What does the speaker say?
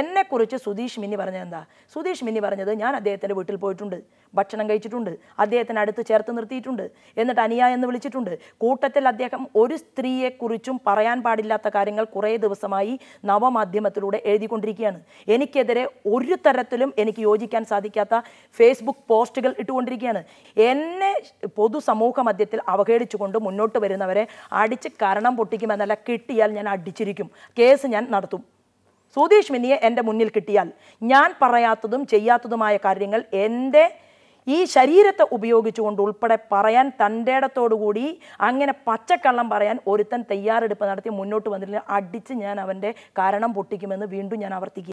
എന്നെക്കുറിച്ച് സുധീഷ് മിന്നി പറഞ്ഞത് എന്താ സുധീഷ് മിന്നി പറഞ്ഞത് ഞാൻ അദ്ദേഹത്തിൻ്റെ വീട്ടിൽ പോയിട്ടുണ്ട് ഭക്ഷണം കഴിച്ചിട്ടുണ്ട് അദ്ദേഹത്തിന് അടുത്ത് ചേർത്ത് നിർത്തിയിട്ടുണ്ട് എന്നിട്ട് അനിയ എന്ന് വിളിച്ചിട്ടുണ്ട് കൂട്ടത്തിൽ അദ്ദേഹം ഒരു സ്ത്രീയെക്കുറിച്ചും പറയാൻ പാടില്ലാത്ത കാര്യങ്ങൾ കുറേ ദിവസമായി നവമാധ്യമത്തിലൂടെ എഴുതിക്കൊണ്ടിരിക്കുകയാണ് എനിക്കെതിരെ ഒരു തരത്തിലും എനിക്ക് യോജിക്കാൻ സാധിക്കാത്ത ഫേസ്ബുക്ക് പോസ്റ്റുകൾ ഇട്ടുകൊണ്ടിരിക്കുകയാണ് എന്നെ പൊതുസമൂഹ മധ്യത്തിൽ അവഹേളിച്ചുകൊണ്ട് മുന്നോട്ട് വരുന്നവരെ അടിച്ച് കരണം പൊട്ടിക്കുമെന്നല്ല കിട്ടിയാൽ ഞാൻ അടിച്ചിരിക്കും കേസ് ഞാൻ നടത്തും സുധീഷ് മിനിയെ എൻ്റെ മുന്നിൽ കിട്ടിയാൽ ഞാൻ പറയാത്തതും ചെയ്യാത്തതുമായ കാര്യങ്ങൾ എൻ്റെ ഈ ശരീരത്തെ ഉപയോഗിച്ചുകൊണ്ട് ഉൾപ്പെടെ പറയാൻ ഇടത്തോടുകൂടി അങ്ങനെ പച്ചക്കള്ളം പറയാൻ ഒരുത്തൻ തയ്യാറെടുപ്പ് നടത്തി മുന്നോട്ട് വന്നിട്ടില്ല അടിച്ച് ഞാൻ അവൻ്റെ കാരണം പൊട്ടിക്കുമെന്ന് വീണ്ടും ഞാൻ ആവർത്തിക്കുക